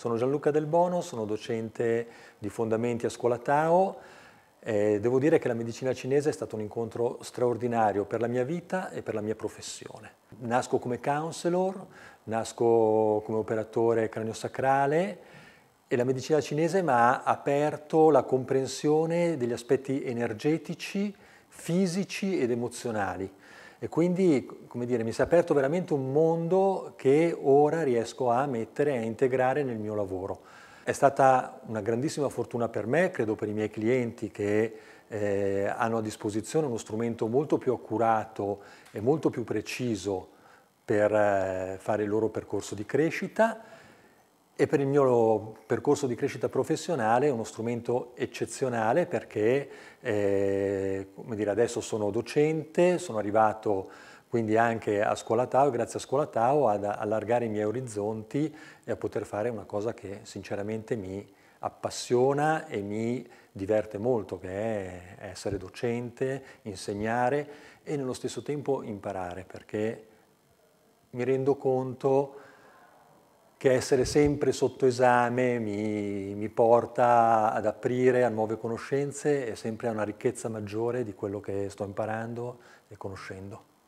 Sono Gianluca Del Bono, sono docente di fondamenti a scuola Tao. Eh, devo dire che la medicina cinese è stato un incontro straordinario per la mia vita e per la mia professione. Nasco come counselor, nasco come operatore craniosacrale e la medicina cinese mi ha aperto la comprensione degli aspetti energetici, fisici ed emozionali e quindi, come dire, mi si è aperto veramente un mondo che ora riesco a mettere e a integrare nel mio lavoro. È stata una grandissima fortuna per me, credo per i miei clienti che eh, hanno a disposizione uno strumento molto più accurato e molto più preciso per eh, fare il loro percorso di crescita e per il mio percorso di crescita professionale è uno strumento eccezionale perché eh, dire, adesso sono docente, sono arrivato quindi anche a Scuola Tao e grazie a Scuola Tao ad allargare i miei orizzonti e a poter fare una cosa che sinceramente mi appassiona e mi diverte molto, che è essere docente, insegnare e nello stesso tempo imparare perché mi rendo conto che essere sempre sotto esame mi, mi, porta ad aprire a nuove conoscenze e sempre a una ricchezza maggiore di quello che sto imparando e conoscendo.